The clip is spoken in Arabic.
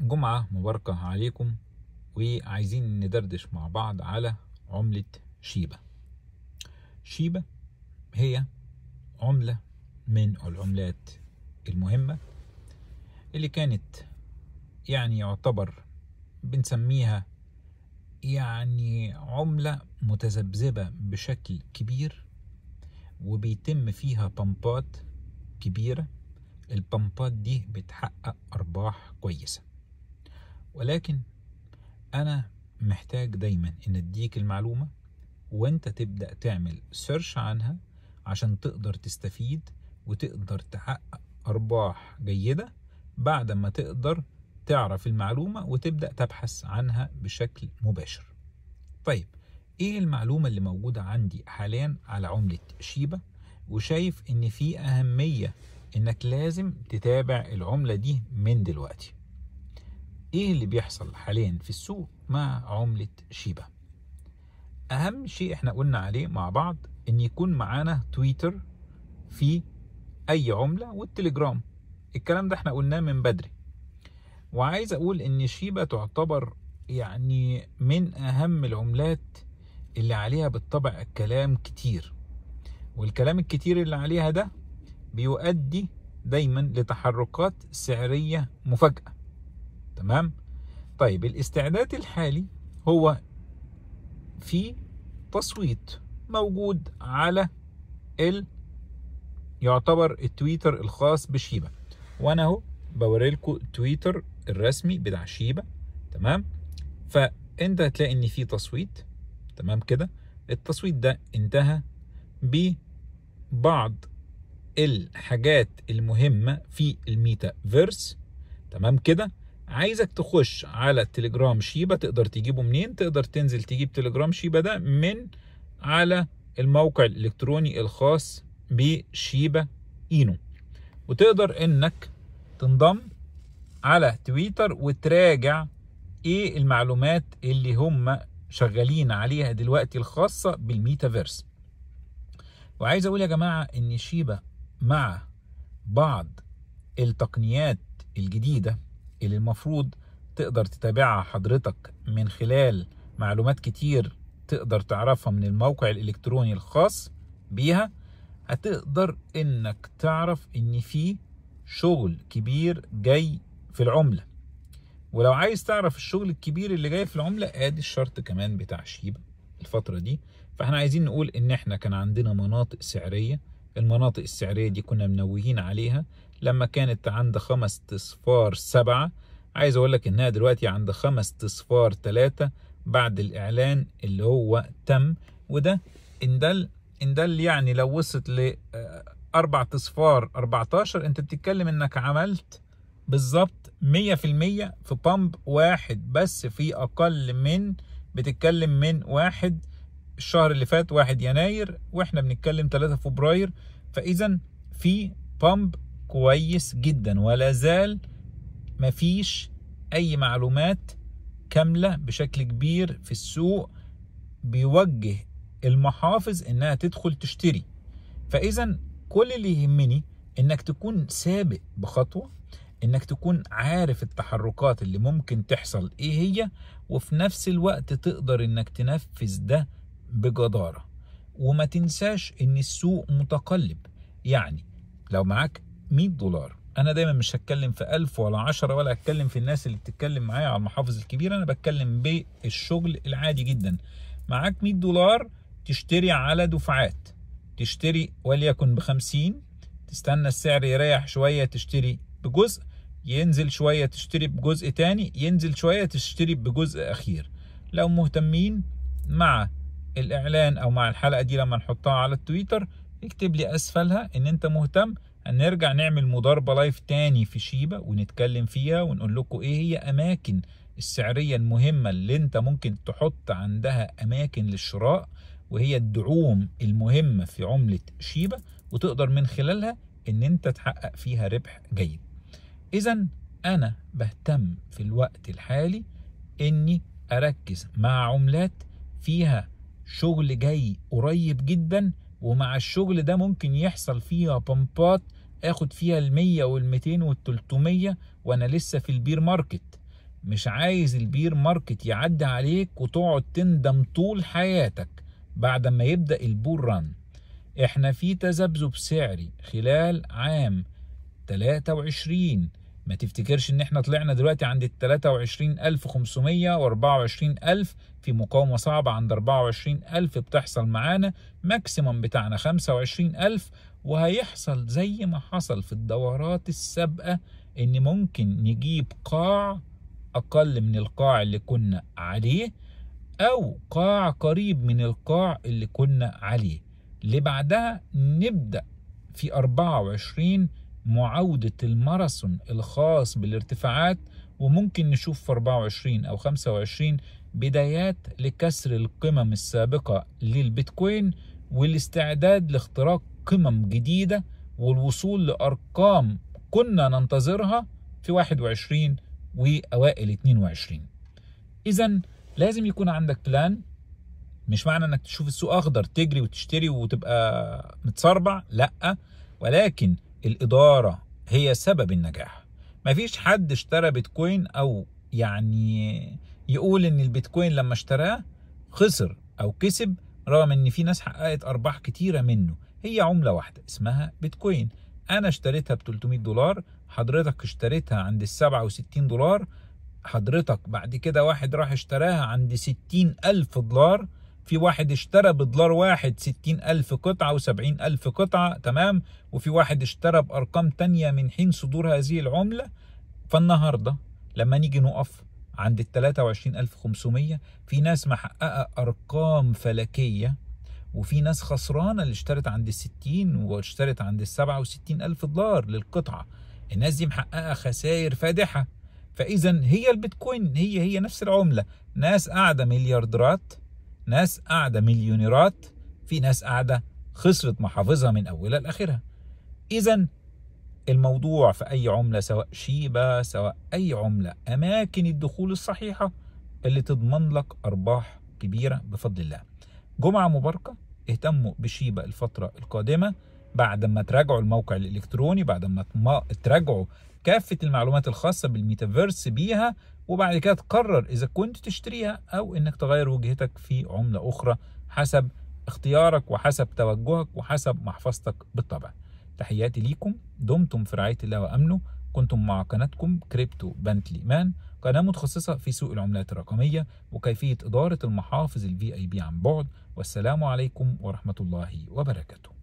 جمعة مباركة عليكم وعايزين ندردش مع بعض على عملة شيبة شيبة هي عملة من العملات المهمة اللي كانت يعني يعتبر بنسميها يعني عملة متذبذبة بشكل كبير وبيتم فيها بمبات كبيرة البمبات دي بتحقق أرباح كويسة ولكن انا محتاج دايما ان اديك المعلومه وانت تبدا تعمل سيرش عنها عشان تقدر تستفيد وتقدر تحقق ارباح جيده بعد ما تقدر تعرف المعلومه وتبدا تبحث عنها بشكل مباشر طيب ايه المعلومه اللي موجوده عندي حاليا على عمله شيبا وشايف ان في اهميه انك لازم تتابع العمله دي من دلوقتي ايه اللي بيحصل حاليا في السوق مع عملة شيبا اهم شيء احنا قلنا عليه مع بعض ان يكون معانا تويتر في اي عملة والتليجرام الكلام ده احنا قلناه من بدري وعايز اقول ان شيبا تعتبر يعني من اهم العملات اللي عليها بالطبع كلام كتير والكلام الكتير اللي عليها ده بيؤدي دايما لتحركات سعرية مفاجأة تمام طيب الاستعداد الحالي هو في تصويت موجود على ال يعتبر التويتر الخاص بشيبا وانا اهو بوري لكم التويتر الرسمي بتاع شيبا تمام فانت هتلاقي ان في تصويت تمام كده التصويت ده انتهى ببعض الحاجات المهمه في الميتا فيرس تمام كده عايزك تخش على التليجرام شيبة تقدر تجيبه منين تقدر تنزل تجيب تليجرام شيبة ده من على الموقع الإلكتروني الخاص بشيبة إينو وتقدر إنك تنضم على تويتر وتراجع إيه المعلومات اللي هم شغالين عليها دلوقتي الخاصة بالميتافيرس وعايز أقول يا جماعة إن شيبة مع بعض التقنيات الجديدة اللي المفروض تقدر تتابعها حضرتك من خلال معلومات كتير تقدر تعرفها من الموقع الإلكتروني الخاص بيها هتقدر إنك تعرف إن في شغل كبير جاي في العملة ولو عايز تعرف الشغل الكبير اللي جاي في العملة ادي الشرط كمان بتاع شيبة الفترة دي فاحنا عايزين نقول ان احنا كان عندنا مناطق سعرية المناطق السعرية دي كنا منوهين عليها لما كانت عند خمس اصفار سبعة عايز اقول لك انها دلوقتي عند خمس اصفار تلاتة بعد الاعلان اللي هو تم وده ان دل ان دل يعني لو وصلت ل آه، اربع اصفار 14 انت بتتكلم انك عملت بالظبط 100% في بامب واحد بس في اقل من بتتكلم من واحد الشهر اللي فات 1 يناير واحنا بنتكلم 3 فبراير فاذا في بامب كويس جدا ولا زال مفيش اي معلومات كامله بشكل كبير في السوق بيوجه المحافظ انها تدخل تشتري فاذا كل اللي يهمني انك تكون سابق بخطوه انك تكون عارف التحركات اللي ممكن تحصل ايه هي وفي نفس الوقت تقدر انك تنفذ ده بجدارة وما تنساش ان السوق متقلب يعني لو معاك 100 دولار انا دايما مش هتكلم في 1000 ولا 10 ولا هتكلم في الناس اللي بتتكلم معايا على المحافظ الكبيره انا بتكلم بالشغل العادي جدا معاك 100 دولار تشتري على دفعات تشتري وليكن ب 50 تستنى السعر يريح شويه تشتري بجزء ينزل شويه تشتري بجزء تاني ينزل شويه تشتري بجزء اخير لو مهتمين مع الاعلان او مع الحلقه دي لما نحطها على التويتر اكتب لي اسفلها ان انت مهتم هنرجع نعمل مضاربه لايف تاني في شيبه ونتكلم فيها ونقول لكم ايه هي اماكن السعريه المهمه اللي انت ممكن تحط عندها اماكن للشراء وهي الدعوم المهمه في عمله شيبه وتقدر من خلالها ان انت تحقق فيها ربح جيد اذا انا بهتم في الوقت الحالي اني اركز مع عملات فيها شغل جاي قريب جدا ومع الشغل ده ممكن يحصل فيها بمبات اخد فيها المية والمتين والتلتمية وانا لسه في البير ماركت مش عايز البير ماركت يعدي عليك وتقعد تندم طول حياتك بعد ما يبدأ البور ران احنا في تذبذب سعري خلال عام 23 ما تفتكرش ان احنا طلعنا دلوقتي عند ال 23500 و24000 في مقاومه صعبه عند 24000 بتحصل معانا ماكسيمم بتاعنا 25000 وهيحصل زي ما حصل في الدورات السابقه ان ممكن نجيب قاع اقل من القاع اللي كنا عليه او قاع قريب من القاع اللي كنا عليه اللي بعدها نبدا في 24 معاودة الماراثون الخاص بالارتفاعات وممكن نشوف في 24 أو 25 بدايات لكسر القمم السابقة للبيتكوين والاستعداد لاختراق قمم جديدة والوصول لأرقام كنا ننتظرها في 21 وأوائل 22 إذا لازم يكون عندك بلان مش معنى انك تشوف السوق اخضر تجري وتشتري وتبقى متسربع لا ولكن الإدارة هي سبب النجاح مفيش حد اشترى بيتكوين أو يعني يقول إن البيتكوين لما اشتراه خسر أو كسب رغم إن في ناس حققت أرباح كتيرة منه هي عملة واحدة اسمها بيتكوين أنا اشتريتها ب 300 دولار حضرتك اشتريتها عند ال 67 دولار حضرتك بعد كده واحد راح اشتراها عند 60 ألف دولار في واحد اشترى بدولار واحد ستين ألف قطعة وسبعين ألف قطعة تمام وفي واحد اشترى بأرقام تانية من حين صدور هذه العملة فالنهاردة لما نيجي نقف عند ال 23500 في ناس محققة أرقام فلكية وفي ناس خسرانة اللي اشترت عند ال 60 واشترت عند ال 67 ألف دولار للقطعة الناس دي محققة خسائر فادحة فإذا هي البيتكوين هي هي نفس العملة ناس قاعدة مليارديرات ناس قاعدة مليونيرات في ناس قاعدة خسرت محافظها من أولها لآخرها إذا الموضوع في أي عملة سواء شيبة سواء أي عملة أماكن الدخول الصحيحة اللي تضمن لك أرباح كبيرة بفضل الله جمعة مباركة اهتموا بشيبة الفترة القادمة بعد ما تراجعوا الموقع الإلكتروني بعد ما تراجعوا كافة المعلومات الخاصة بالميتافيرس بيها وبعد كده تقرر اذا كنت تشتريها او انك تغير وجهتك في عمله اخرى حسب اختيارك وحسب توجهك وحسب محفظتك بالطبع تحياتي ليكم دمتم في رعايه الله وامنه كنتم مع قناتكم كريبتو بنتلي مان قناة متخصصة في سوق العملات الرقمية وكيفية إدارة المحافظ الفي اي بي عن بعد والسلام عليكم ورحمة الله وبركاته